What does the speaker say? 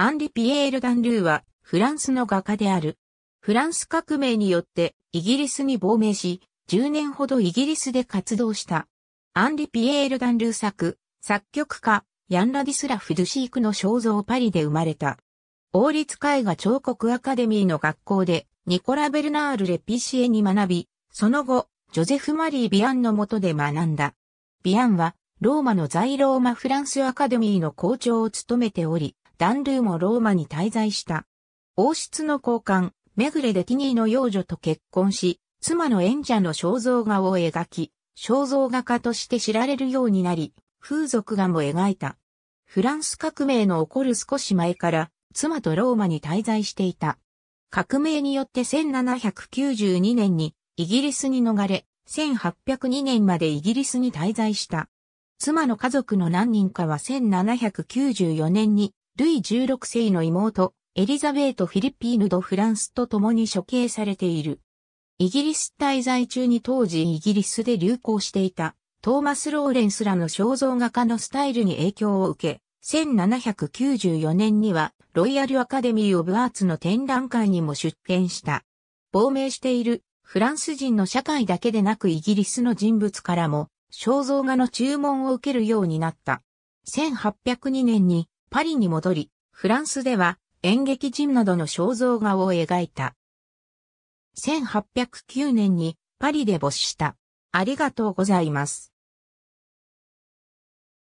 アンリ・ピエール・ダン・ルーは、フランスの画家である。フランス革命によってイギリスに亡命し、10年ほどイギリスで活動した。アンリ・ピエール・ダン・ルー作、作曲家、ヤン・ラディスラフ・ドゥシークの肖像パリで生まれた。王立絵画彫刻アカデミーの学校で、ニコラ・ベルナール・レピシエに学び、その後、ジョゼフ・マリー・ビアンの下で学んだ。ビアンは、ローマの在ローマ・フランスアカデミーの校長を務めており、ダンルーもローマに滞在した。王室の交換、メグレ・デティニーの幼女と結婚し、妻の演者の肖像画を描き、肖像画家として知られるようになり、風俗画も描いた。フランス革命の起こる少し前から、妻とローマに滞在していた。革命によって1792年にイギリスに逃れ、1802年までイギリスに滞在した。妻の家族の何人かは1794年にルイ16世の妹、エリザベート・フィリピーヌ・ド・フランスと共に処刑されている。イギリス滞在中に当時イギリスで流行していた、トーマス・ローレンスらの肖像画家のスタイルに影響を受け、1794年にはロイヤル・アカデミー・オブ・アーツの展覧会にも出展した。亡命しているフランス人の社会だけでなくイギリスの人物からも肖像画の注文を受けるようになった。1802年にパリに戻り、フランスでは演劇人などの肖像画を描いた。1809年にパリで没した。ありがとうございます。